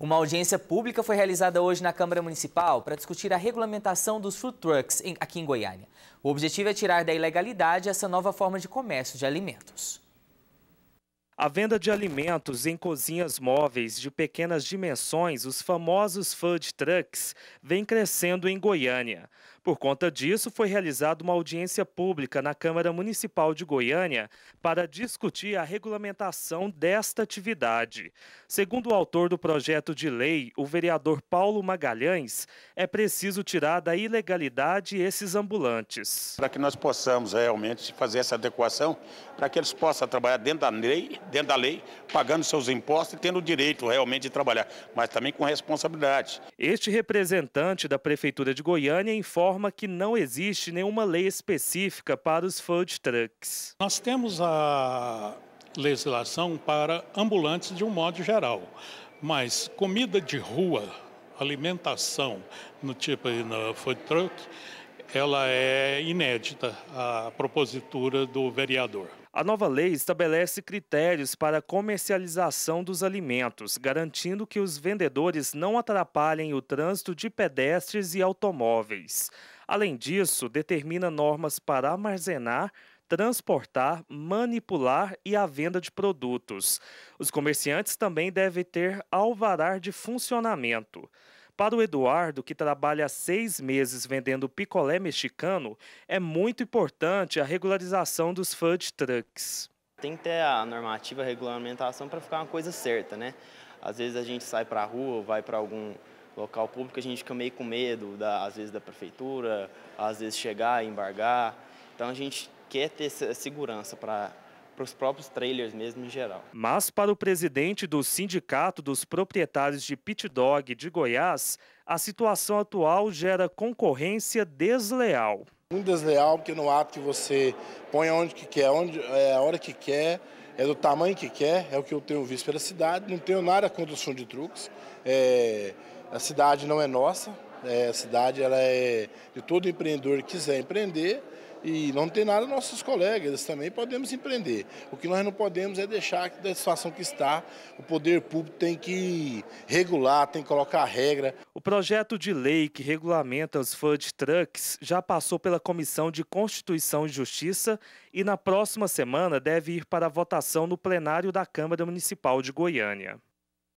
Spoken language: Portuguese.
Uma audiência pública foi realizada hoje na Câmara Municipal para discutir a regulamentação dos food trucks aqui em Goiânia. O objetivo é tirar da ilegalidade essa nova forma de comércio de alimentos. A venda de alimentos em cozinhas móveis de pequenas dimensões, os famosos food trucks, vem crescendo em Goiânia. Por conta disso, foi realizada uma audiência pública na Câmara Municipal de Goiânia para discutir a regulamentação desta atividade. Segundo o autor do projeto de lei, o vereador Paulo Magalhães, é preciso tirar da ilegalidade esses ambulantes. Para que nós possamos realmente fazer essa adequação, para que eles possam trabalhar dentro da lei dentro da lei, pagando seus impostos e tendo o direito realmente de trabalhar, mas também com responsabilidade. Este representante da Prefeitura de Goiânia informa que não existe nenhuma lei específica para os food trucks. Nós temos a legislação para ambulantes de um modo geral, mas comida de rua, alimentação no tipo no food truck, ela é inédita, a propositura do vereador. A nova lei estabelece critérios para a comercialização dos alimentos, garantindo que os vendedores não atrapalhem o trânsito de pedestres e automóveis. Além disso, determina normas para armazenar, transportar, manipular e a venda de produtos. Os comerciantes também devem ter alvará de funcionamento. Para o Eduardo, que trabalha há seis meses vendendo picolé mexicano, é muito importante a regularização dos food trucks. Tem que ter a normativa, a regulamentação para ficar uma coisa certa, né? Às vezes a gente sai para a rua, vai para algum local público, a gente fica meio com medo, da, às vezes da prefeitura, às vezes chegar, embargar. Então a gente quer ter segurança para para os próprios trailers mesmo em geral. Mas para o presidente do Sindicato dos Proprietários de Pit Dog de Goiás, a situação atual gera concorrência desleal. Muito desleal, porque no ato que você põe onde que quer, onde, é a hora que quer, é do tamanho que quer, é o que eu tenho visto pela cidade. Não tenho nada contra o som de truques. É, a cidade não é nossa, é, a cidade ela é de todo empreendedor que quiser empreender e não tem nada nossos colegas, eles também podemos empreender. O que nós não podemos é deixar que da situação que está, o poder público tem que regular, tem que colocar regra. O projeto de lei que regulamenta os food trucks já passou pela Comissão de Constituição e Justiça e na próxima semana deve ir para votação no plenário da Câmara Municipal de Goiânia.